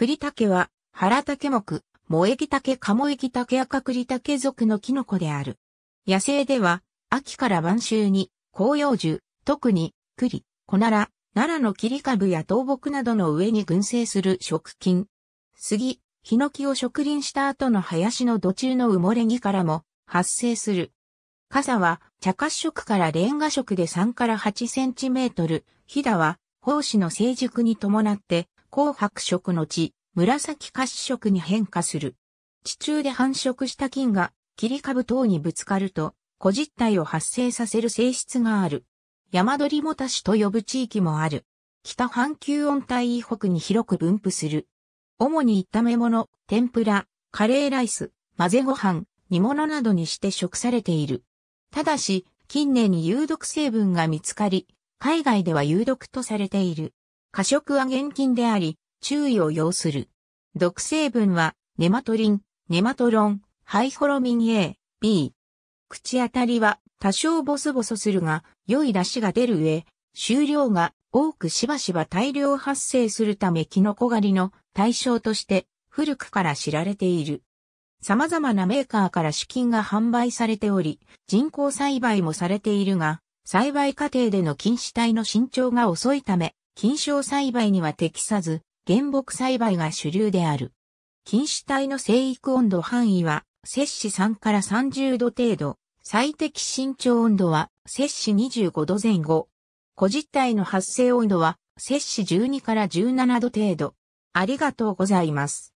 栗竹は、原竹木、萌木竹鴨木竹赤栗竹属のキノコである。野生では、秋から晩秋に、紅葉樹、特に、栗、小奈良、奈良の切り株や倒木などの上に群生する食菌。杉、ヒノキを植林した後の林の土中の埋もれ木からも発生する。傘は茶褐色からレンガ色で3から8センチメートル。ひだは胞子の成熟に伴って紅白色の地、紫褐色に変化する。地中で繁殖した菌が切り株等にぶつかると、小実体を発生させる性質がある。山鳥もたしと呼ぶ地域もある。北半球温帯以北に広く分布する。主に炒め物、天ぷら、カレーライス、混ぜご飯、煮物などにして食されている。ただし、近年に有毒成分が見つかり、海外では有毒とされている。過食は厳禁であり、注意を要する。毒成分は、ネマトリン、ネマトロン、ハイホロミン A、B。口当たりは多少ボソボソするが、良い出汁が出る上、収量が多くしばしば大量発生するためキノコ狩りの対象として古くから知られている。様々なメーカーから資金が販売されており、人工栽培もされているが、栽培過程での菌糸体の伸長が遅いため、菌床栽培には適さず、原木栽培が主流である。菌糸体の生育温度範囲は、摂氏3から30度程度、最適身長温度は、摂氏25度前後。個実体の発生温度は、摂氏12から17度程度。ありがとうございます。